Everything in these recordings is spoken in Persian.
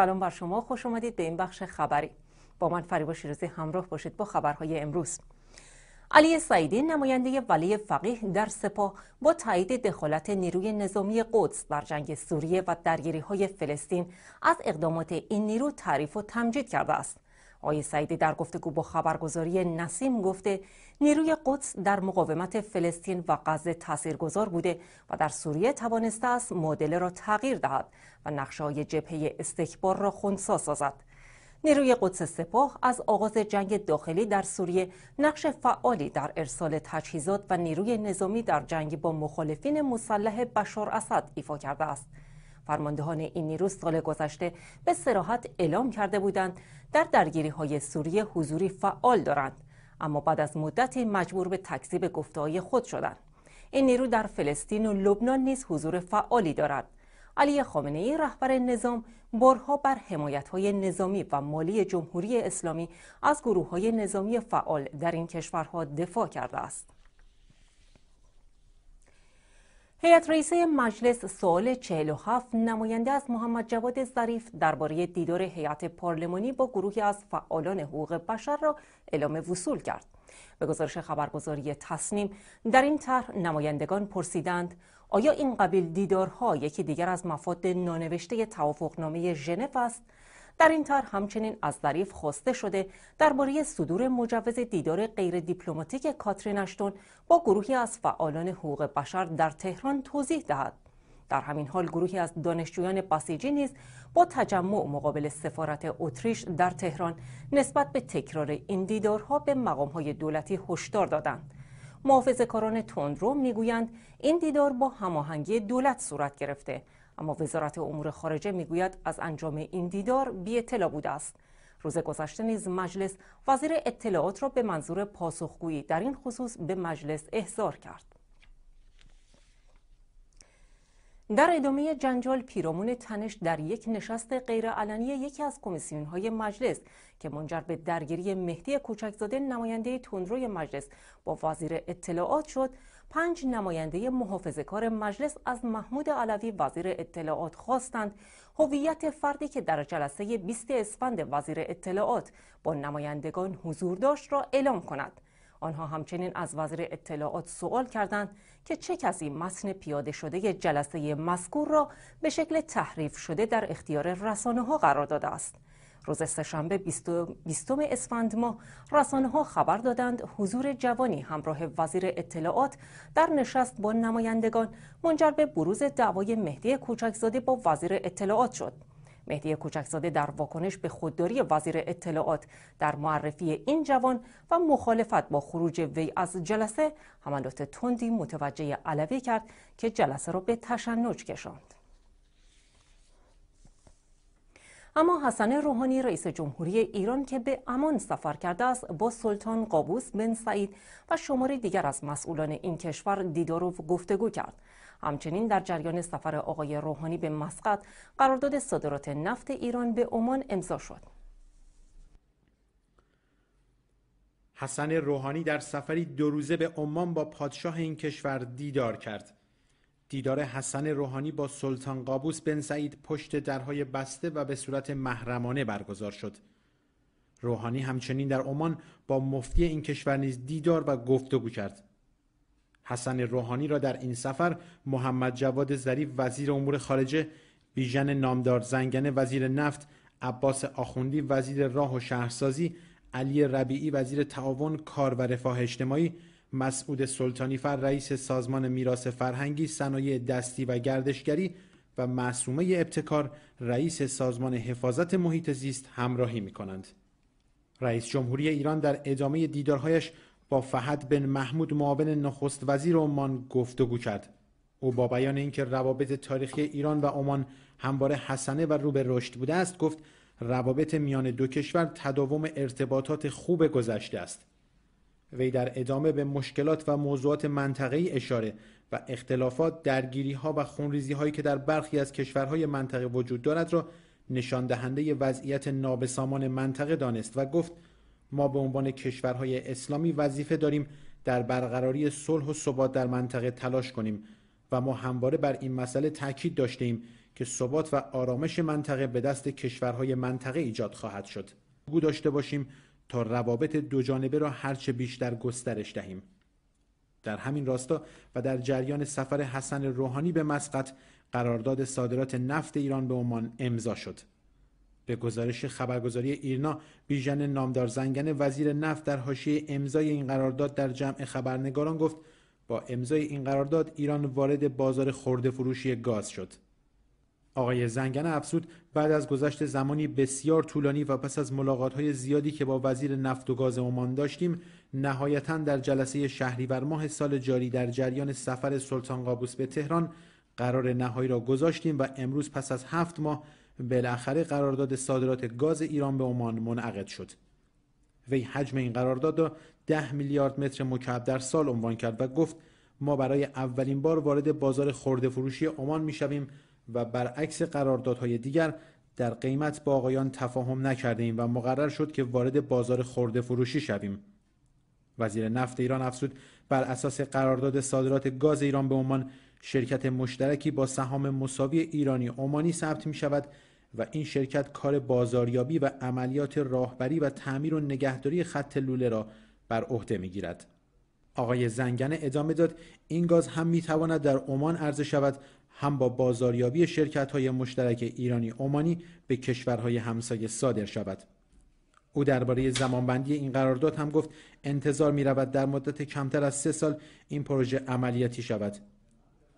سلام بر شما خوش اومدید به این بخش خبری با من فریبا شیرازی همراه باشید با خبرهای امروز علی سعیدی نماینده ولی فقیه در سپاه با تایید دخالت نیروی نظامی قدس در جنگ سوریه و درگیری های فلسطین از اقدامات این نیرو تعریف و تمجید کرده است آقای سعیدی در گفتگو با خبرگزاری نسیم گفته نیروی قدس در مقاومت فلسطین و غزه تاثیرگذار بوده و در سوریه توانسته است معادله را تغییر دهد و نقشه های جبهه استکبار را خونسا سازد نیروی قدس سپاه از آغاز جنگ داخلی در سوریه نقش فعالی در ارسال تجهیزات و نیروی نظامی در جنگ با مخالفین مسلح بشار اسد ایفا کرده است فرماندهان این نیرو سال گذشته به سراحت اعلام کرده بودند در درگیری های سوریه حضوری فعال دارند اما بعد از مدتی مجبور به تکذیب گفتههای خود شدند این نیرو در فلسطین و لبنان نیز حضور فعالی دارد علی خامنه ای رهبر نظام بارها بر حمایت های نظامی و مالی جمهوری اسلامی از گروه های نظامی فعال در این کشورها دفاع کرده است. هیئت رئیسه مجلس سوال 47 نماینده از محمد جواد ظریف درباره دیدار هیئت پارلمانی با گروهی از فعالان حقوق بشر را اعلام وصول کرد. به گزارش خبرگزاری تصنیم در این طرح نمایندگان پرسیدند آیا این قبیل دیدارها یکی دیگر از مفاد نانوشته توافقنامه ژنو است در این طرح همچنین از ظریف خواسته شده درباره صدور مجوز دیدار غیر دیپلماتیک کاترین اشتون با گروهی از فعالان حقوق بشر در تهران توضیح دهد در همین حال گروهی از دانشجویان بسیجی نیز با تجمع مقابل سفارت اتریش در تهران نسبت به تکرار این دیدارها به مقامهای دولتی هشدار دادند محافظه‌کاران تندرو میگویند این دیدار با هماهنگی دولت صورت گرفته اما وزارت امور خارجه میگوید از انجام این دیدار بی اطلاع بوده است روز گذشته نیز مجلس وزیر اطلاعات را به منظور پاسخگویی در این خصوص به مجلس احضار کرد در ادامه جنجال پیرامون تنش در یک نشست غیرعلنی یکی از کمیسیون های مجلس که منجر به درگیری مهدی کوچکزاده نماینده تندروی مجلس با وزیر اطلاعات شد پنج نماینده محافظه کار مجلس از محمود علوی وزیر اطلاعات خواستند هویت فردی که در جلسه 20 اسفند وزیر اطلاعات با نمایندگان حضور داشت را اعلام کند. آنها همچنین از وزیر اطلاعات سوال کردند که چه کسی متن پیاده شده جلسه مذکور را به شکل تحریف شده در اختیار رسانه ها قرار داده است. روز سهشنبه 20 اسفند ماه رسانه ها خبر دادند حضور جوانی همراه وزیر اطلاعات در نشست با نمایندگان منجر به بروز دعوای مهدی کوچکزاده با وزیر اطلاعات شد. مهدی کوچکزاده در واکنش به خودداری وزیر اطلاعات در معرفی این جوان و مخالفت با خروج وی از جلسه حملات تندی متوجه علوی کرد که جلسه را به تشنج کشاند. اما حسن روحانی رئیس جمهوری ایران که به امان سفر کرده است با سلطان قابوس بن سعید و شماره دیگر از مسئولان این کشور دیدار و گفتگو کرد همچنین در جریان سفر آقای روحانی به مسقط قرارداد صادرات نفت ایران به عمان امضا شد حسن روحانی در سفری دو روزه به عمان با پادشاه این کشور دیدار کرد دیدار حسن روحانی با سلطان قابوس بن سعید پشت درهای بسته و به صورت محرمانه برگزار شد. روحانی همچنین در عمان با مفتی این کشور نیز دیدار و گفتگو کرد. حسن روحانی را در این سفر محمد جواد ظریف وزیر امور خارجه، بیژن نامدار زنگنه وزیر نفت، عباس آخوندی وزیر راه و شهرسازی، علی ربیعی وزیر تعاون کار و رفاه اجتماعی مسعود سلطانی فر رئیس سازمان میراث فرهنگی صنایع دستی و گردشگری و معصومه ابتکار رئیس سازمان حفاظت محیط زیست همراهی می کنند. رئیس جمهوری ایران در ادامه دیدارهایش با فهد بن محمود معاون نخست وزیر عمان گفتگو کرد. او با بیان اینکه روابط تاریخی ایران و عمان همواره حسنه و رو به رشد بوده است گفت روابط میان دو کشور تداوم ارتباطات خوب گذشته است. وی در ادامه به مشکلات و موضوعات منطقه‌ای اشاره و اختلافات، ها و هایی که در برخی از کشورهای منطقه وجود دارد را نشان دهنده وضعیت نابسامان منطقه دانست و گفت ما به عنوان کشورهای اسلامی وظیفه داریم در برقراری صلح و ثبات در منطقه تلاش کنیم و ما همواره بر این مسئله تاکید داشته ایم که ثبات و آرامش منطقه به دست کشورهای منطقه ایجاد خواهد شد. گو داشته باشیم تا روابط دو جانبه را هرچه بیشتر گسترش دهیم در همین راستا و در جریان سفر حسن روحانی به مسقط قرارداد صادرات نفت ایران به عمان امضا شد به گزارش خبرگزاری ایرنا بیژن نامدار زنگن وزیر نفت در حاشیه امضای این قرارداد در جمع خبرنگاران گفت با امضای این قرارداد ایران وارد بازار خرده فروشی گاز شد آقای زنگن افسود بعد از گذشت زمانی بسیار طولانی و پس از ملاقات زیادی که با وزیر نفت و گاز عمان داشتیم نهایتا در جلسه شهریور ماه سال جاری در جریان سفر سلطان قابوس به تهران قرار نهایی را گذاشتیم و امروز پس از هفت ماه بالاخره قرارداد صادرات گاز ایران به عمان منعقد شد وی حجم این قرارداد را ده میلیارد متر مکعب در سال عنوان کرد و گفت ما برای اولین بار وارد بازار خرده فروشی عمان میشویم و برعکس قراردادهای دیگر در قیمت با آقایان تفاهم ایم و مقرر شد که وارد بازار خورده فروشی شویم وزیر نفت ایران افزود بر اساس قرارداد صادرات گاز ایران به عمان شرکت مشترکی با سهام مساوی ایرانی عمانی ثبت می شود و این شرکت کار بازاریابی و عملیات راهبری و تعمیر و نگهداری خط لوله را بر عهده می گیرد. آقای زنگنه ادامه داد این گاز هم می تواند در عمان عرضه شود هم با بازاریابی شرکت های مشترک ایرانی عمانی به کشورهای همسایه صادر شود. او درباره زمانبندی این قرارداد هم گفت انتظار می رود در مدت کمتر از سه سال این پروژه عملیاتی شود.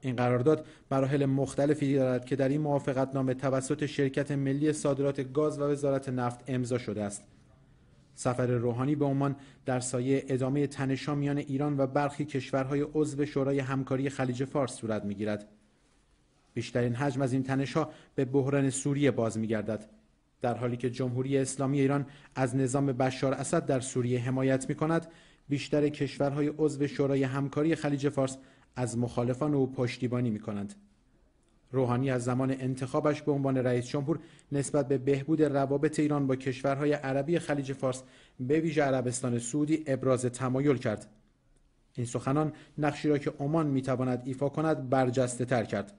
این قرارداد مراحل مختلفی دارد که در این موافقت نامه توسط شرکت ملی صادرات گاز و وزارت نفت امضا شده است. سفر روحانی به عمان در سایه ادامه تنشا میان ایران و برخی کشورهای عضو شورای همکاری خلیج فارس صورت میگیرد. بیشترین حجم از این تنش ها به بحران سوریه باز میگردد در حالی که جمهوری اسلامی ایران از نظام بشار اسد در سوریه حمایت می کند بیشتر کشورهای عضو شورای همکاری خلیج فارس از مخالفان او پشتیبانی می کنند. روحانی از زمان انتخابش به عنوان رئیس جمهور نسبت به بهبود روابط ایران با کشورهای عربی خلیج فارس به ویژه عربستان سعودی ابراز تمایل کرد این سخنان نقشی را که عمان میتواند ایفا کند برجسته کرد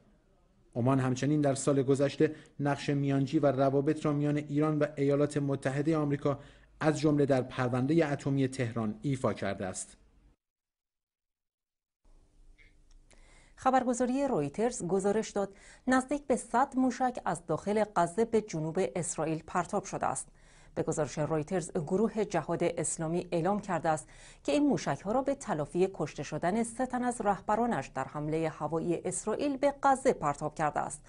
عمان همچنین در سال گذشته نقش میانجی و روابط را میان ایران و ایالات متحده آمریکا از جمله در پرونده اتمی تهران ایفا کرده است. خبرگزاری رویترز گزارش داد نزدیک به 100 موشک از داخل غزه به جنوب اسرائیل پرتاب شده است. به گزارش رایترز گروه جهاد اسلامی اعلام کرده است که این موشک ها را به تلافی کشته شدن سه تن از رهبرانش در حمله هوایی اسرائیل به غزه پرتاب کرده است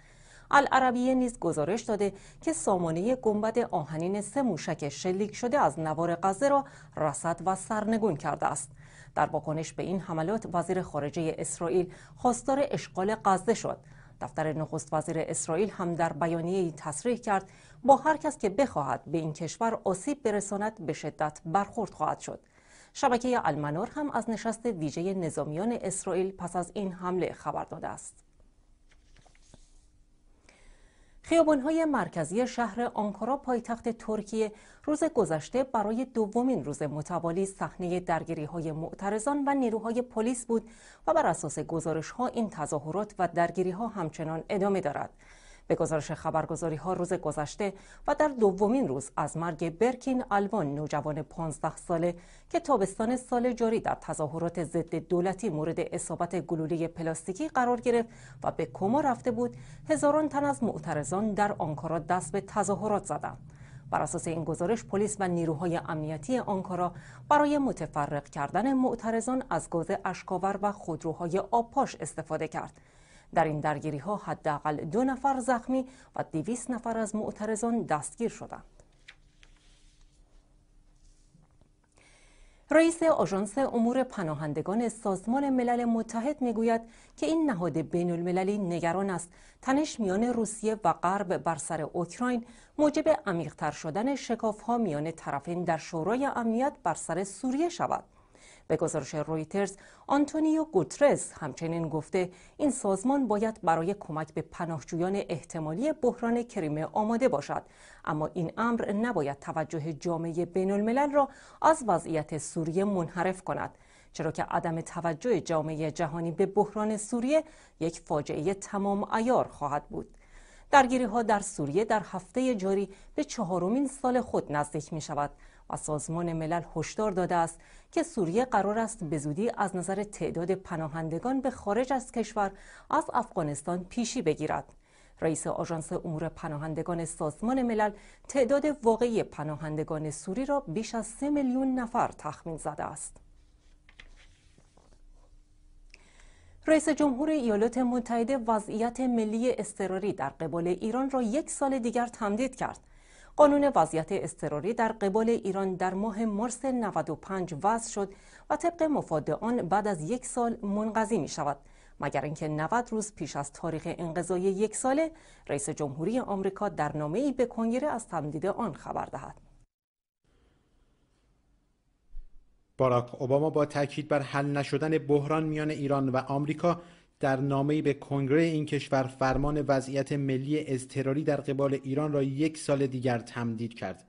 العربیه نیز گزارش داده که سامانه گنبد آهنین سه موشک شلیک شده از نوار غزه را رصد و سرنگون کرده است در واکنش به این حملات وزیر خارجه اسرائیل خواستار اشغال غزه شد دفتر نخست وزیر اسرائیل هم در بیانیه تصریح کرد با هر کس که بخواهد به این کشور آسیب برساند به شدت برخورد خواهد شد. شبکه المنار هم از نشست ویژه نظامیان اسرائیل پس از این حمله خبر داده است. خیابانهای مرکزی شهر آنکارا پایتخت ترکیه روز گذشته برای دومین روز متوالی صحنه های معترضان و نیروهای پلیس بود و بر اساس گزارش‌ها این تظاهرات و درگیری‌ها همچنان ادامه دارد. به گزارش خبرگزاری ها روز گذشته و در دومین روز از مرگ برکین آلوان نوجوان 15 ساله که تابستان سال جاری در تظاهرات ضد دولتی مورد اصابت گلوله پلاستیکی قرار گرفت و به کما رفته بود هزاران تن از معترضان در آنکارا دست به تظاهرات زدند بر اساس این گزارش پلیس و نیروهای امنیتی آنکارا برای متفرق کردن معترضان از گاز اشکاور و خودروهای آبپاش استفاده کرد در این درگیری ها حداقل دو نفر زخمی و 200 نفر از معترضان دستگیر شدند. رئیس آژانس امور پناهندگان سازمان ملل متحد میگوید که این نهاد بین المللی نگران است تنش میان روسیه و غرب بر سر اوکراین موجب عمیقتر شدن شکاف ها میان طرفین در شورای امنیت بر سر سوریه شود به گزارش رویترز آنتونیو گوترز همچنین گفته این سازمان باید برای کمک به پناهجویان احتمالی بحران کریمه آماده باشد اما این امر نباید توجه جامعه بین الملل را از وضعیت سوریه منحرف کند چرا که عدم توجه جامعه جهانی به بحران سوریه یک فاجعه تمام ایار خواهد بود درگیری ها در سوریه در هفته جاری به چهارمین سال خود نزدیک می شود و سازمان ملل هشدار داده است که سوریه قرار است به زودی از نظر تعداد پناهندگان به خارج از کشور از افغانستان پیشی بگیرد. رئیس آژانس امور پناهندگان سازمان ملل تعداد واقعی پناهندگان سوری را بیش از 3 میلیون نفر تخمین زده است. رئیس جمهور ایالات متحده وضعیت ملی اضطراری در قبال ایران را یک سال دیگر تمدید کرد. قانون وضعیت اضطراری در قبال ایران در ماه مارس 95 وضع شد و طبق مفاد آن بعد از یک سال منقضی می شود مگر اینکه 90 روز پیش از تاریخ انقضای یک ساله رئیس جمهوری آمریکا در ای به کنگره از تمدید آن خبر دهد باراک اوباما با تاکید بر حل نشدن بحران میان ایران و آمریکا در نامه‌ای به کنگره این کشور فرمان وضعیت ملی اضطراری در قبال ایران را یک سال دیگر تمدید کرد.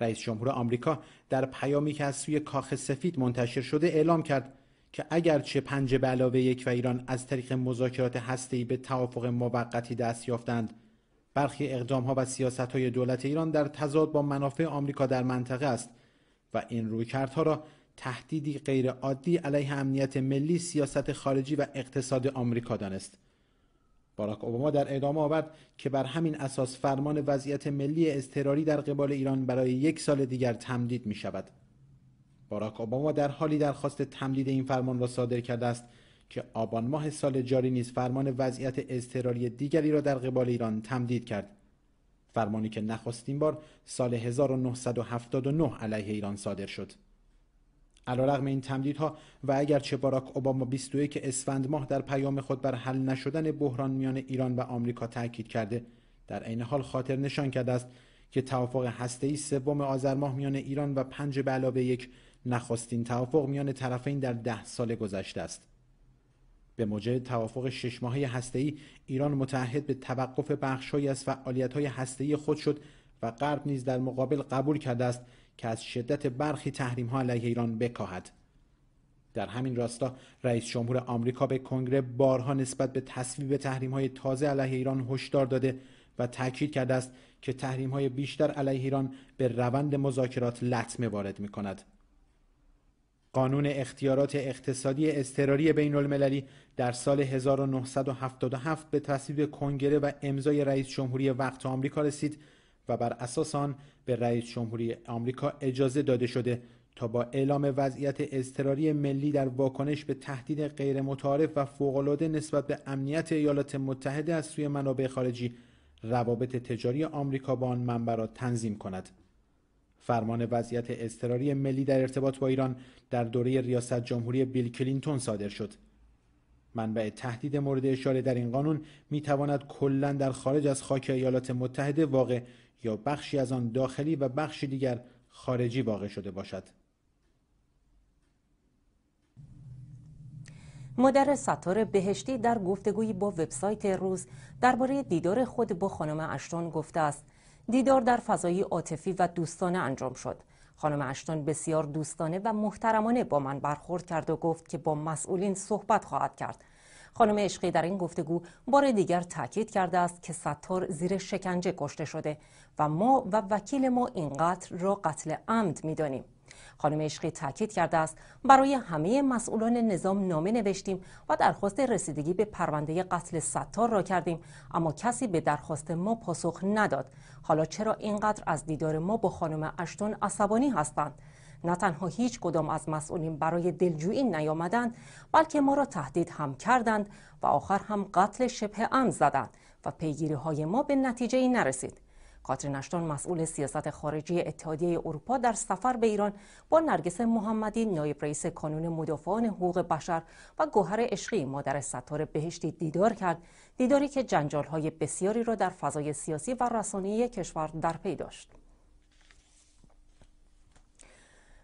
رئیس جمهور آمریکا در پیامی که از سوی کاخ سفید منتشر شده اعلام کرد که اگرچه پنج به علاوه یک و ایران از طریق مذاکرات هسته‌ای به توافق موقتی دست یافتند برخی اقدامها و های دولت ایران در تضاد با منافع آمریکا در منطقه است و این رویکردها را تهدیدی غیرعادی علیه امنیت ملی سیاست خارجی و اقتصاد آمریکا دانست باراک اوباما در ادامه آورد که بر همین اساس فرمان وضعیت ملی اضطراری در قبال ایران برای یک سال دیگر تمدید می شود. باراک اوباما در حالی درخواست تمدید این فرمان را صادر کرده است که آبان ماه سال جاری نیز فرمان وضعیت اضطراری دیگری را در قبال ایران تمدید کرد. فرمانی که نخستین بار سال 1979 علیه ایران صادر شد. علیرغم این تمدیدها و اگرچه باراک اوباما 21 اسفند ماه در پیام خود بر حل نشدن بحران میان ایران و آمریکا تاکید کرده در عین حال خاطر نشان کرده است که توافق ای سوم آذر ماه میان ایران و پنج به علاوه یک نخستین توافق میان طرفین در ده سال گذشته است به موجب توافق شش ماهه ای ایران متحد به توقف بخشهایی از هسته ای خود شد و غرب نیز در مقابل قبول کرده است که از شدت برخی تحریم ها علیه ایران بکاهد در همین راستا رئیس جمهور آمریکا به کنگره بارها نسبت به تصویب تحریم های تازه علیه ایران هشدار داده و تاکید کرده است که تحریم های بیشتر علیه ایران به روند مذاکرات لطمه وارد می کند. قانون اختیارات اقتصادی اضطراری بین المللی در سال 1977 به تصویب کنگره و امضای رئیس جمهوری وقت آمریکا رسید و بر اساس آن به رئیس جمهوری آمریکا اجازه داده شده تا با اعلام وضعیت اضطراری ملی در واکنش به تهدید غیرمتعارف و فوقالعاده نسبت به امنیت ایالات متحده از سوی منابع خارجی روابط تجاری آمریکا با آن منبع را تنظیم کند فرمان وضعیت اضطراری ملی در ارتباط با ایران در دوره ریاست جمهوری بیل کلینتون صادر شد منبع تهدید مورد اشاره در این قانون می تواند کلا در خارج از خاک ایالات متحده واقع یا بخشی از آن داخلی و بخشی دیگر خارجی واقع شده باشد مادر ستار بهشتی در گفتگویی با وبسایت روز درباره دیدار خود با خانم اشتون گفته است دیدار در فضای عاطفی و دوستانه انجام شد خانم اشتون بسیار دوستانه و محترمانه با من برخورد کرد و گفت که با مسئولین صحبت خواهد کرد خانم عشقی در این گفتگو بار دیگر تاکید کرده است که ستار زیر شکنجه کشته شده و ما و وکیل ما این قتل را قتل عمد میدانیم خانم عشقی تاکید کرده است برای همه مسئولان نظام نامه نوشتیم و درخواست رسیدگی به پرونده قتل ستار را کردیم اما کسی به درخواست ما پاسخ نداد حالا چرا اینقدر از دیدار ما با خانم اشتون عصبانی هستند نه تنها هیچ کدام از مسئولین برای دلجویی نیامدند بلکه ما را تهدید هم کردند و آخر هم قتل شبه ام زدند و پیگیری های ما به نتیجه ای نرسید کاترین مسئول سیاست خارجی اتحادیه اروپا در سفر به ایران با نرگس محمدی نایب رئیس کانون مدافعان حقوق بشر و گوهر عشقی مادر ستار بهشتی دیدار کرد دیداری که جنجال های بسیاری را در فضای سیاسی و رسانه‌ای کشور در پی داشت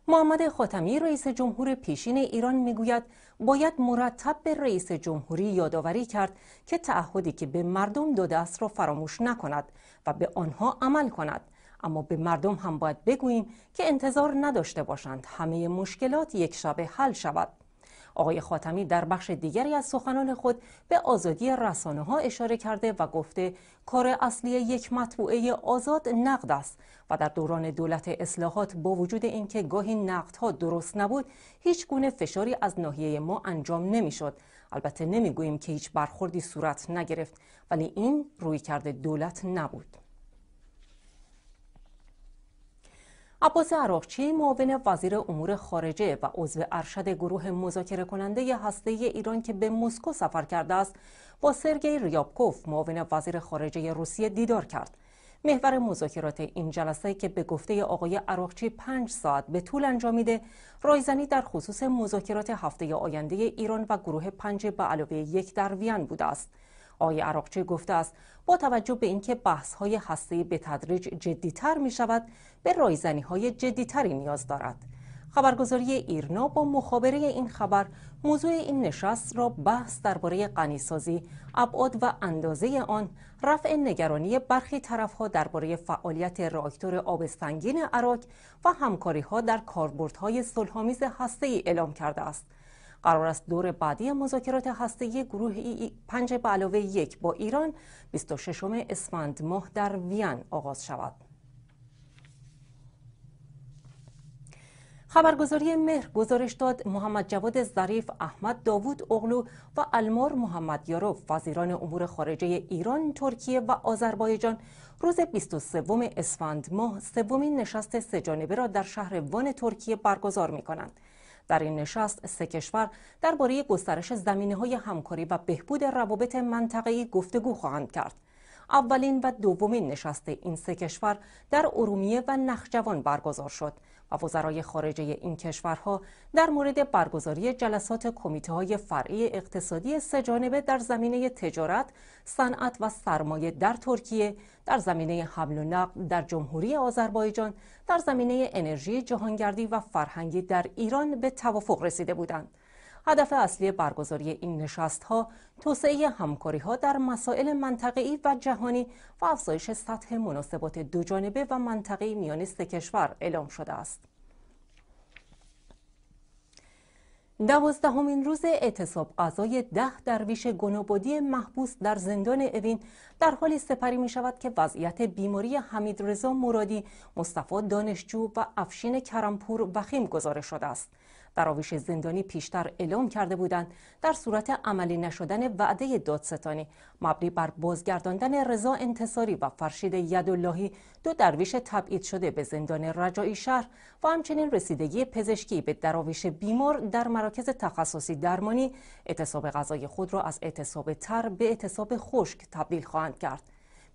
محمد خاتمی رئیس جمهور پیشین ایران میگوید باید مرتب به رئیس جمهوری یادآوری کرد که تعهدی که به مردم داده است را فراموش نکند و به آنها عمل کند اما به مردم هم باید بگوییم که انتظار نداشته باشند همه مشکلات یک شبه حل شود آقای خاتمی در بخش دیگری از سخنان خود به آزادی رسانه ها اشاره کرده و گفته کار اصلی یک مطبوعه آزاد نقد است و در دوران دولت اصلاحات با وجود اینکه گاهی نقدها درست نبود هیچ گونه فشاری از ناحیه ما انجام نمیشد البته نمیگوییم که هیچ برخوردی صورت نگرفت ولی این روی کرده دولت نبود عباس عراقچی معاون وزیر امور خارجه و عضو ارشد گروه مذاکره کننده هسته ایران که به مسکو سفر کرده است با سرگی ریابکوف معاون وزیر خارجه روسیه دیدار کرد محور مذاکرات این جلسه که به گفته آقای عراقچی پنج ساعت به طول انجامیده رایزنی در خصوص مذاکرات هفته آینده ایران و گروه پنج به علاوه یک در وین بوده است آقای عراقچی گفته است با توجه به اینکه بحث های هسته به تدریج جدیتر می شود به رایزنی های جدیتری نیاز دارد خبرگزاری ایرنا با مخابره این خبر موضوع این نشست را بحث درباره غنیسازی ابعاد و اندازه آن رفع نگرانی برخی طرفها درباره فعالیت راکتور آب سنگین عراق و همکاری ها در کاربردهای صلحآمیز ای اعلام کرده است قرار است دور بعدی مذاکرات هسته‌ای گروه ای پنج به علاوه یک با ایران 26 اسفند ماه در وین آغاز شود. خبرگزاری مهر گزارش داد محمد جواد ظریف، احمد داوود اغلو و المار محمد یاروف وزیران امور خارجه ایران، ترکیه و آذربایجان روز 23 اسفند ماه سومین نشست سهجانبه را در شهر وان ترکیه برگزار می کنند. در این نشست سه کشور درباره گسترش زمینه های همکاری و بهبود روابط منطقه‌ای گفتگو خواهند کرد. اولین و دومین نشست این سه کشور در ارومیه و نخجوان برگزار شد و وزرای خارجه این کشورها در مورد برگزاری جلسات کمیته های فرعی اقتصادی سهجانبه در زمینه تجارت، صنعت و سرمایه در ترکیه، در زمینه حمل و نقل در جمهوری آذربایجان، در زمینه انرژی جهانگردی و فرهنگی در ایران به توافق رسیده بودند. هدف اصلی برگزاری این نشست ها توسعه همکاری ها در مسائل منطقی و جهانی و افزایش سطح مناسبات دوجانبه و منطقی میان سه کشور اعلام شده است. دوازدهمین روز اعتصاب غذای ده درویش گنابادی محبوس در زندان اوین در حالی سپری می شود که وضعیت بیماری حمید رضا مرادی، مصطفی دانشجو و افشین کرمپور وخیم گزارش شده است. دراویش زندانی پیشتر اعلام کرده بودند در صورت عملی نشدن وعده دادستانی مبنی بر بازگرداندن رضا انتصاری و فرشید یداللهی دو درویش تبعید شده به زندان رجایی شهر و همچنین رسیدگی پزشکی به دراویش بیمار در مراکز تخصصی درمانی اعتصاب غذای خود را از اعتصاب تر به اعتصاب خشک تبدیل خواهند کرد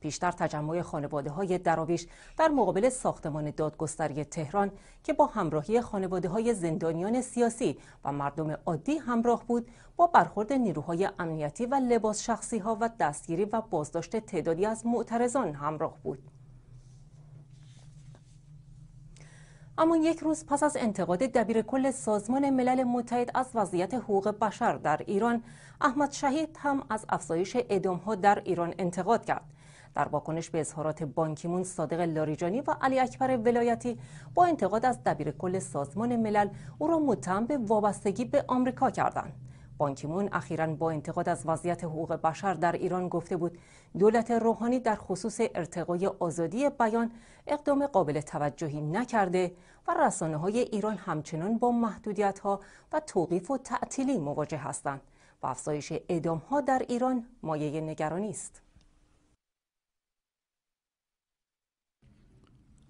پیشتر تجمع خانواده های دراویش در مقابل ساختمان دادگستری تهران که با همراهی خانواده های زندانیان سیاسی و مردم عادی همراه بود با برخورد نیروهای امنیتی و لباس شخصی ها و دستگیری و بازداشت تعدادی از معترضان همراه بود. اما یک روز پس از انتقاد دبیر کل سازمان ملل متحد از وضعیت حقوق بشر در ایران احمد شهید هم از افزایش ادامها در ایران انتقاد کرد در واکنش به اظهارات بانکیمون صادق لاریجانی و علی اکبر ولایتی با انتقاد از دبیر کل سازمان ملل او را متهم به وابستگی به آمریکا کردند بانکیمون اخیرا با انتقاد از وضعیت حقوق بشر در ایران گفته بود دولت روحانی در خصوص ارتقای آزادی بیان اقدام قابل توجهی نکرده و رسانه های ایران همچنان با محدودیت ها و توقیف و تعطیلی مواجه هستند و افزایش اعدام ها در ایران مایه نگرانی است.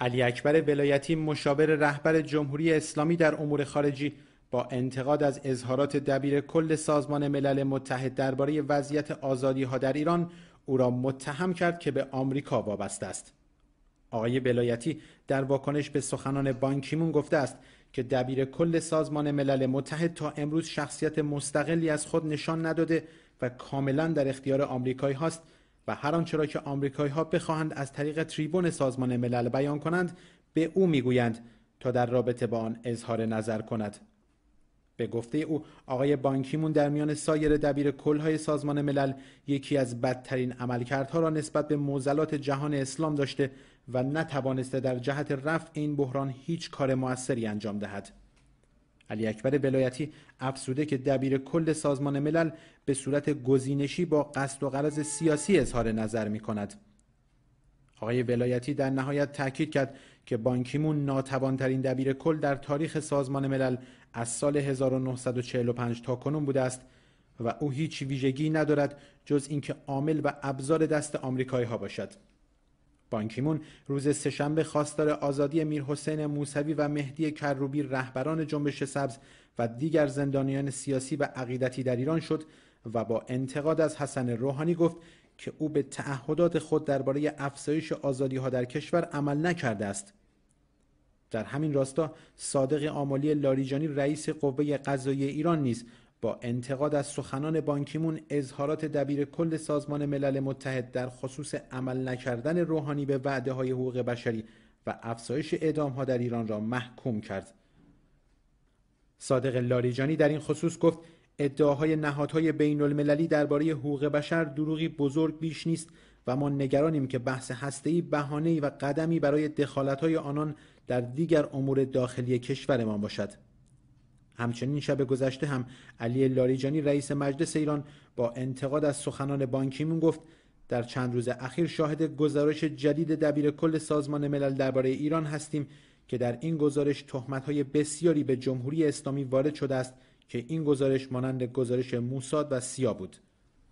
علی اکبر ولایتی مشاور رهبر جمهوری اسلامی در امور خارجی با انتقاد از اظهارات دبیر کل سازمان ملل متحد درباره وضعیت آزادی ها در ایران او را متهم کرد که به آمریکا وابسته است. آقای ولایتی در واکنش به سخنان بانکیمون گفته است که دبیر کل سازمان ملل متحد تا امروز شخصیت مستقلی از خود نشان نداده و کاملا در اختیار آمریکایی هاست و هر آنچه را که آمریکایی ها بخواهند از طریق تریبون سازمان ملل بیان کنند به او میگویند تا در رابطه با آن اظهار نظر کند به گفته او آقای بانکیمون در میان سایر دبیر کلهای سازمان ملل یکی از بدترین عملکردها را نسبت به موزلات جهان اسلام داشته و نتوانسته در جهت رفع این بحران هیچ کار موثری انجام دهد علی اکبر بلایتی افسوده که دبیر کل سازمان ملل به صورت گزینشی با قصد و غرض سیاسی اظهار نظر می کند. آقای ولایتی در نهایت تاکید کرد که بانکیمون ترین دبیر کل در تاریخ سازمان ملل از سال 1945 تا کنون بوده است و او هیچ ویژگی ندارد جز اینکه عامل و ابزار دست آمریکایی ها باشد. بانکیمون روز سهشنبه خواستار آزادی میرحسین موسوی و مهدی کروبی رهبران جنبش سبز و دیگر زندانیان سیاسی و عقیدتی در ایران شد و با انتقاد از حسن روحانی گفت که او به تعهدات خود درباره افزایش آزادی ها در کشور عمل نکرده است در همین راستا صادق آمالی لاریجانی رئیس قوه قضایی ایران نیست، با انتقاد از سخنان بانکیمون اظهارات دبیر کل سازمان ملل متحد در خصوص عمل نکردن روحانی به وعده های حقوق بشری و افزایش اعدام ها در ایران را محکوم کرد. صادق لاریجانی در این خصوص گفت ادعاهای نهادهای بین المللی درباره حقوق بشر دروغی بزرگ بیش نیست و ما نگرانیم که بحث هسته‌ای بهانه‌ای و قدمی برای های آنان در دیگر امور داخلی کشورمان باشد. همچنین شب گذشته هم علی لاریجانی رئیس مجلس ایران با انتقاد از سخنان بانکیمون گفت در چند روز اخیر شاهد گزارش جدید دبیر کل سازمان ملل درباره ایران هستیم که در این گزارش های بسیاری به جمهوری اسلامی وارد شده است که این گزارش مانند گزارش موساد و سیا بود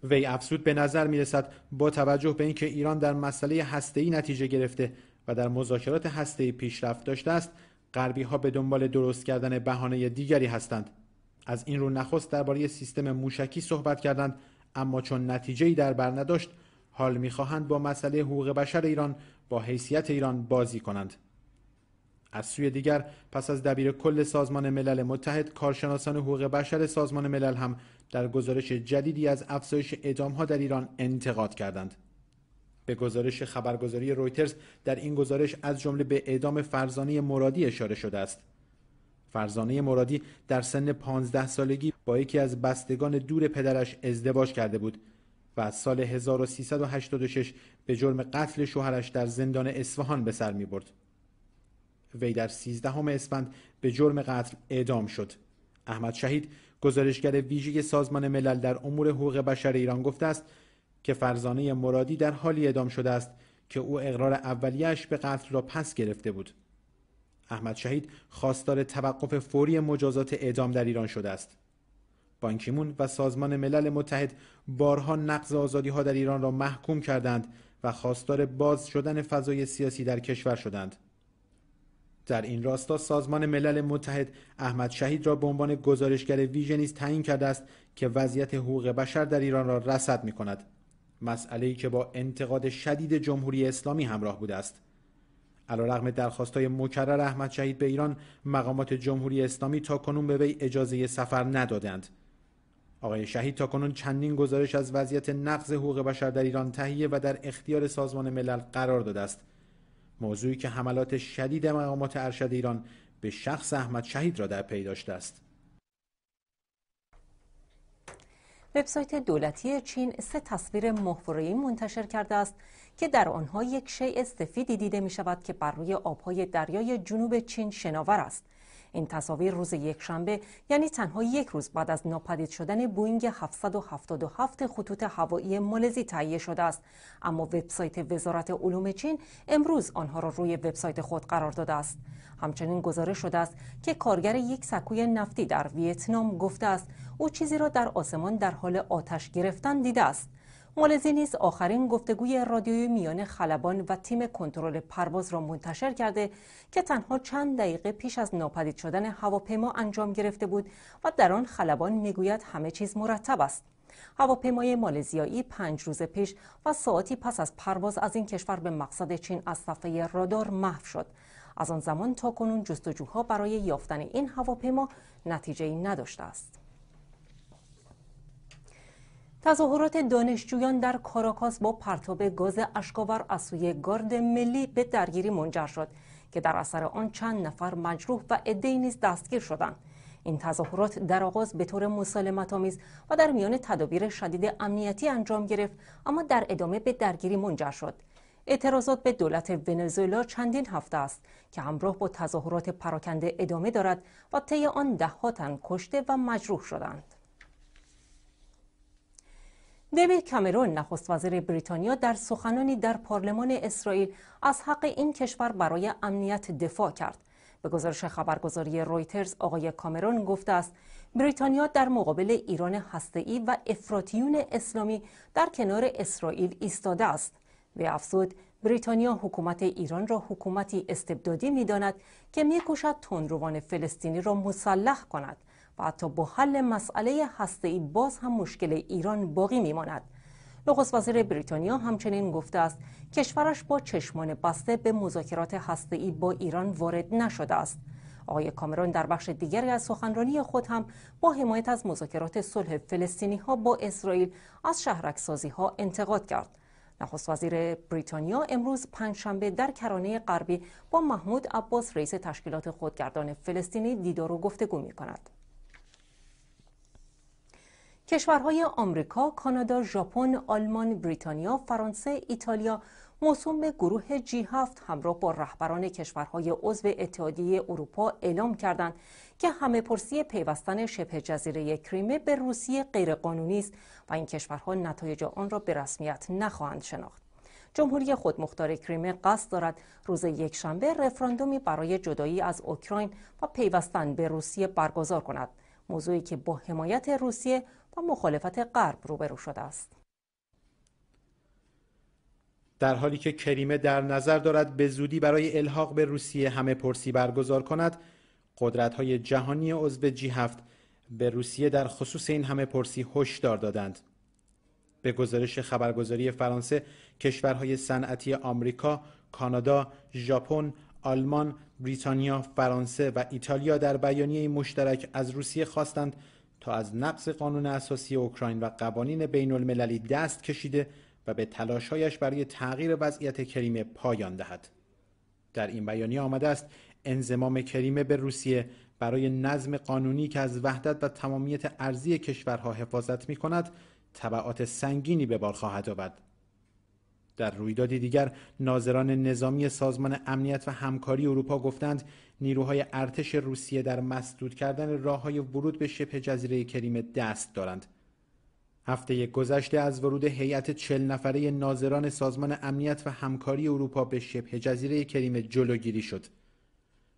وی افسود به نظر می با توجه به اینکه ایران در مسئله هسته‌ای نتیجه گرفته و در مذاکرات هسته‌ای پیشرفت داشته است غربی ها به دنبال درست کردن بهانه دیگری هستند از این رو نخست درباره سیستم موشکی صحبت کردند اما چون نتیجه در بر نداشت حال میخواهند با مسئله حقوق بشر ایران با حیثیت ایران بازی کنند از سوی دیگر پس از دبیر کل سازمان ملل متحد کارشناسان حقوق بشر سازمان ملل هم در گزارش جدیدی از افزایش اعدام در ایران انتقاد کردند به گزارش خبرگزاری رویترز در این گزارش از جمله به اعدام فرزانه مرادی اشاره شده است فرزانه مرادی در سن 15 سالگی با یکی از بستگان دور پدرش ازدواج کرده بود و از سال 1386 به جرم قتل شوهرش در زندان اصفهان به سر می برد. وی در 13 اسفند به جرم قتل اعدام شد. احمد شهید گزارشگر ویژه سازمان ملل در امور حقوق بشر ایران گفته است که فرزانه مرادی در حالی اعدام شده است که او اقرار اولیش به قتل را پس گرفته بود احمد شهید خواستار توقف فوری مجازات اعدام در ایران شده است بانکیمون و سازمان ملل متحد بارها نقض آزادی ها در ایران را محکوم کردند و خواستار باز شدن فضای سیاسی در کشور شدند در این راستا سازمان ملل متحد احمد شهید را به عنوان گزارشگر ویژه نیز تعیین کرده است که وضعیت حقوق بشر در ایران را رصد می ای که با انتقاد شدید جمهوری اسلامی همراه بوده است علیرغم درخواست‌های مکرر احمد شهید به ایران مقامات جمهوری اسلامی تا کنون به وی اجازه سفر ندادند آقای شهید تا کنون چندین گزارش از وضعیت نقض حقوق بشر در ایران تهیه و در اختیار سازمان ملل قرار داده است موضوعی که حملات شدید مقامات ارشد ایران به شخص احمد شهید را در پی داشته است وبسایت دولتی چین سه تصویر محوری منتشر کرده است که در آنها یک شیء سفیدی دیده می شود که بر روی آبهای دریای جنوب چین شناور است این تصاویر روز یکشنبه یعنی تنها یک روز بعد از ناپدید شدن بوینگ 777 خطوط هوایی مالزی تهیه شده است اما وبسایت وزارت علوم چین امروز آنها را روی وبسایت خود قرار داده است همچنین گزارش شده است که کارگر یک سکوی نفتی در ویتنام گفته است او چیزی را در آسمان در حال آتش گرفتن دیده است مالزی نیز آخرین گفتگوی رادیوی میان خلبان و تیم کنترل پرواز را منتشر کرده که تنها چند دقیقه پیش از ناپدید شدن هواپیما انجام گرفته بود و در آن خلبان میگوید همه چیز مرتب است هواپیمای مالزیایی پنج روز پیش و ساعتی پس از پرواز از این کشور به مقصد چین از صفحه رادار محو شد از آن زمان تا کنون جستجوها برای یافتن این هواپیما نتیجه ای نداشته است تظاهرات دانشجویان در کاراکاس با پرتاب گاز اشکاور از سوی گارد ملی به درگیری منجر شد که در اثر آن چند نفر مجروح و عده‌ای نیز دستگیر شدند این تظاهرات در آغاز به طور آمیز و در میان تدابیر شدید امنیتی انجام گرفت اما در ادامه به درگیری منجر شد اعتراضات به دولت ونزوئلا چندین هفته است که همراه با تظاهرات پراکنده ادامه دارد و طی آن دهها تن کشته و مجروح شدند دیوید کامرون نخست وزیر بریتانیا در سخنانی در پارلمان اسرائیل از حق این کشور برای امنیت دفاع کرد. به گزارش خبرگزاری رویترز آقای کامرون گفته است بریتانیا در مقابل ایران هسته‌ای و افراطیون اسلامی در کنار اسرائیل ایستاده است. به افزود بریتانیا حکومت ایران را حکومتی استبدادی میداند که میکوشد تندروان فلسطینی را مسلح کند و حتی با حل مسئله ای باز هم مشکل ایران باقی میماند نخست وزیر بریتانیا همچنین گفته است کشورش با چشمان بسته به مذاکرات ای با ایران وارد نشده است آقای کامرون در بخش دیگری از سخنرانی خود هم با حمایت از مذاکرات صلح فلسطینی ها با اسرائیل از سازی ها انتقاد کرد نخست وزیر بریتانیا امروز پنجشنبه در کرانه غربی با محمود عباس رئیس تشکیلات خودگردان فلسطینی دیدار و گفتگو می کند. کشورهای آمریکا، کانادا، ژاپن، آلمان، بریتانیا، فرانسه، ایتالیا موسوم به گروه جی 7 همراه با رهبران کشورهای عضو اتحادیه اروپا اعلام کردند که همه پرسی پیوستن شبه جزیره کریمه به روسیه غیرقانونی است و این کشورها نتایج آن را به رسمیت نخواهند شناخت. جمهوری خودمختار کریمه قصد دارد روز یکشنبه رفراندومی برای جدایی از اوکراین و پیوستن به روسیه برگزار کند. موضوعی که با حمایت روسیه با مخالفت غرب روبرو شده است در حالی که کریمه در نظر دارد به زودی برای الحاق به روسیه همه پرسی برگزار کند قدرت های جهانی عضو جی هفت به روسیه در خصوص این همه پرسی هشدار دادند به گزارش خبرگزاری فرانسه کشورهای صنعتی آمریکا، کانادا، ژاپن، آلمان، بریتانیا، فرانسه و ایتالیا در بیانیه مشترک از روسیه خواستند از نقض قانون اساسی اوکراین و قوانین بین المللی دست کشیده و به تلاشهایش برای تغییر وضعیت کریمه پایان دهد. در این بیانیه آمده است انزمام کریمه به روسیه برای نظم قانونی که از وحدت و تمامیت ارزی کشورها حفاظت می کند تبعات سنگینی به بار خواهد آورد در رویدادی دیگر ناظران نظامی سازمان امنیت و همکاری اروپا گفتند نیروهای ارتش روسیه در مسدود کردن راه های ورود به شبه جزیره کریمه دست دارند هفته گذشته از ورود هیئت چل نفره ناظران سازمان امنیت و همکاری اروپا به شبه جزیره کریمه جلوگیری شد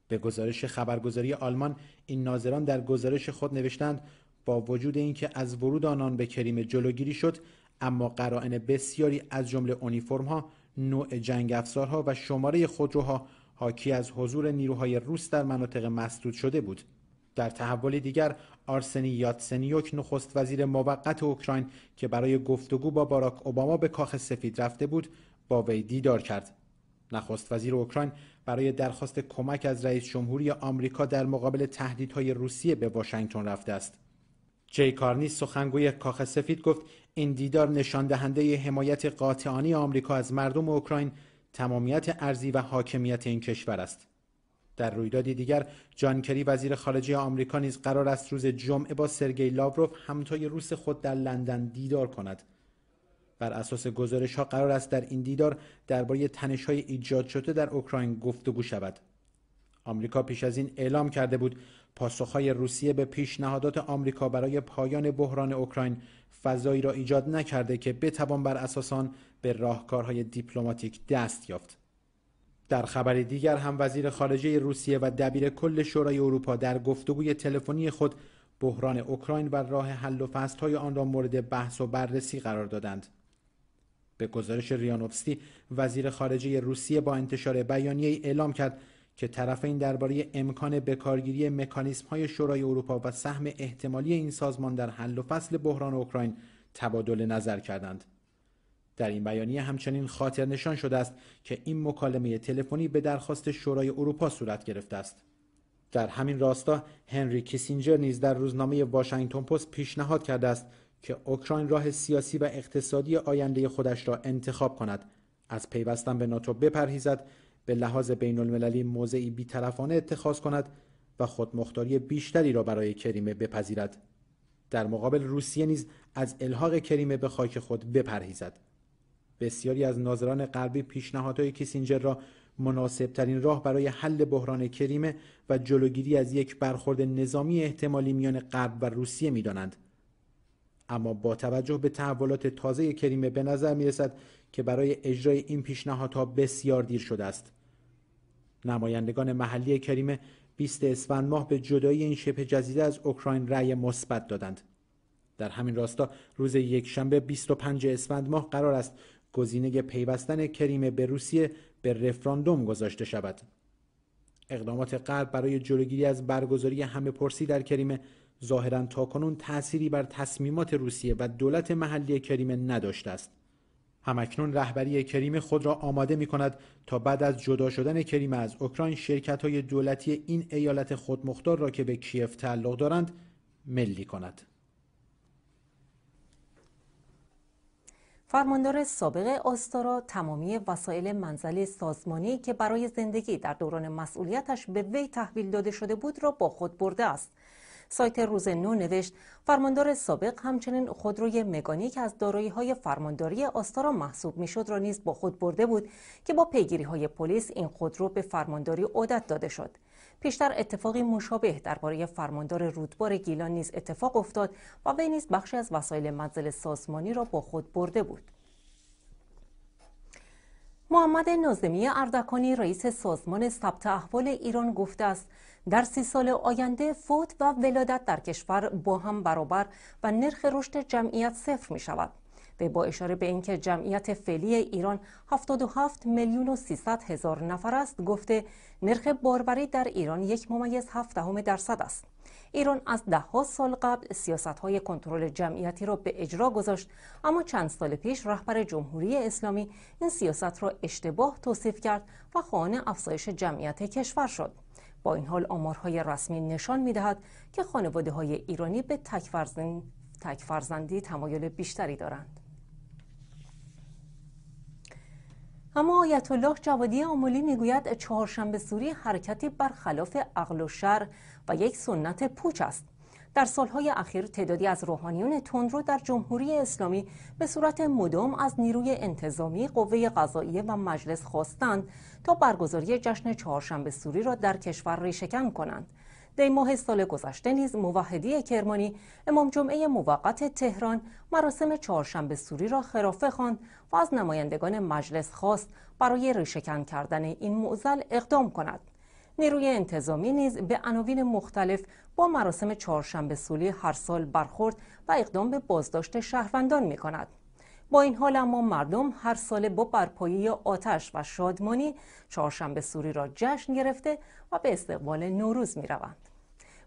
به گزارش خبرگزاری آلمان این ناظران در گزارش خود نوشتند با وجود اینکه از ورود آنان به کریمه جلوگیری شد اما قرائن بسیاری از جمله اونیفرم ها نوع جنگ افزارها و شماره خودروها حاکی از حضور نیروهای روس در مناطق مسدود شده بود در تحول دیگر آرسنی یاتسنیوک نخست وزیر موقت اوکراین که برای گفتگو با باراک اوباما به کاخ سفید رفته بود با وی دیدار کرد نخست وزیر اوکراین برای درخواست کمک از رئیس جمهوری آمریکا در مقابل تهدیدهای روسیه به واشنگتن رفته است جی کارنی سخنگوی کاخ سفید گفت این دیدار نشان دهنده حمایت قاطعانه آمریکا از مردم اوکراین تمامیت ارزی و حاکمیت این کشور است در رویدادی دیگر جان کری وزیر خارجه آمریکا نیز قرار است روز جمعه با سرگی لاوروف همتای روس خود در لندن دیدار کند بر اساس گزارش ها قرار است در این دیدار درباره تنش های ایجاد شده در اوکراین گفتگو شود آمریکا پیش از این اعلام کرده بود پاسخهای روسیه به پیشنهادات آمریکا برای پایان بحران اوکراین فضایی را ایجاد نکرده که بتوان بر اساس آن به راهکارهای دیپلماتیک دست یافت در خبر دیگر هم وزیر خارجه روسیه و دبیر کل شورای اروپا در گفتگوی تلفنی خود بحران اوکراین و راه حل و فصلهای آن را مورد بحث و بررسی قرار دادند به گزارش ریانوفسکی وزیر خارجه روسیه با انتشار بیانیه اعلام کرد که طرفین درباره امکان بکارگیری مکانیسم های شورای اروپا و سهم احتمالی این سازمان در حل و فصل بحران اوکراین تبادل نظر کردند. در این بیانیه همچنین خاطر نشان شده است که این مکالمه تلفنی به درخواست شورای اروپا صورت گرفته است. در همین راستا هنری کیسینجر نیز در روزنامه واشنگتن پست پیشنهاد کرده است که اوکراین راه سیاسی و اقتصادی آینده خودش را انتخاب کند از پیوستن به ناتو بپرهیزد به لحاظ بین المللی موضعی بیطرفانه اتخاذ کند و خودمختاری بیشتری را برای کریمه بپذیرد در مقابل روسیه نیز از الحاق کریمه به خاک خود بپرهیزد بسیاری از ناظران غربی پیشنهادهای کیسینجر را مناسبترین راه برای حل بحران کریمه و جلوگیری از یک برخورد نظامی احتمالی میان غرب و روسیه میدانند اما با توجه به تحولات تازه کریمه به نظر می رسد که برای اجرای این پیشنهادها بسیار دیر شده است نمایندگان محلی کریمه 20 اسفند ماه به جدایی این شبه جزیره از اوکراین رأی مثبت دادند در همین راستا روز یکشنبه 25 اسفند ماه قرار است گزینه پیوستن کریمه به روسیه به رفراندوم گذاشته شود اقدامات غرب برای جلوگیری از برگزاری همه پرسی در کریمه ظاهرا تاکنون تأثیری بر تصمیمات روسیه و دولت محلی کریمه نداشته است همکنون رهبری کریم خود را آماده می کند تا بعد از جدا شدن کریم از اوکراین شرکت های دولتی این ایالت خودمختار را که به کیف تعلق دارند ملی کند. فرماندار سابق آستارا تمامی وسایل منزل سازمانی که برای زندگی در دوران مسئولیتش به وی تحویل داده شده بود را با خود برده است سایت روز نو نوشت فرماندار سابق همچنین خودروی مگانی که از دارایی های فرمانداری آستارا محسوب میشد را نیز با خود برده بود که با پیگیری های پلیس این خودرو به فرمانداری عادت داده شد پیشتر اتفاقی مشابه درباره فرماندار رودبار گیلان نیز اتفاق افتاد و وی نیز بخشی از وسایل منزل سازمانی را با خود برده بود محمد نازمی اردکانی رئیس سازمان ثبت احوال ایران گفته است در سی سال آینده فوت و ولادت در کشور با هم برابر و نرخ رشد جمعیت صفر می شود. به با اشاره به اینکه جمعیت فعلی ایران 77 میلیون و 300 هزار نفر است گفته نرخ باربری در ایران یک ممیز همه درصد است ایران از ده ها سال قبل سیاست های کنترل جمعیتی را به اجرا گذاشت اما چند سال پیش رهبر جمهوری اسلامی این سیاست را اشتباه توصیف کرد و خانه افزایش جمعیت کشور شد با این حال آمارهای رسمی نشان دهد که خانواده های ایرانی به تکفرزندی تمایل بیشتری دارند. اما آیت الله جوادی آملی میگوید چهارشنبه سوری حرکتی برخلاف عقل و شر و یک سنت پوچ است در سالهای اخیر تعدادی از روحانیون تندرو در جمهوری اسلامی به صورت مدام از نیروی انتظامی قوه قضاییه و مجلس خواستند تا برگزاری جشن چهارشنبه سوری را در کشور ریشهکن کنند دی ماه سال گذشته نیز موحدی کرمانی امام جمعه موقت تهران مراسم چهارشنبه سوری را خرافه خواند و از نمایندگان مجلس خواست برای ریشهکن کردن این معضل اقدام کند نیروی انتظامی نیز به عناوین مختلف با مراسم چهارشنبه سوری هر سال برخورد و اقدام به بازداشت شهروندان می کند. با این حال اما مردم هر ساله با برپایی آتش و شادمانی چهارشنبه سوری را جشن گرفته و به استقبال نوروز می روند.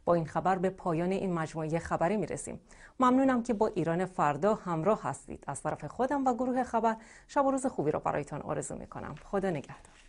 با این خبر به پایان این مجموعه خبری می رسیم. ممنونم که با ایران فردا همراه هستید. از طرف خودم و گروه خبر شب و روز خوبی را برایتان آرزو می کنم. خدا نگهدار.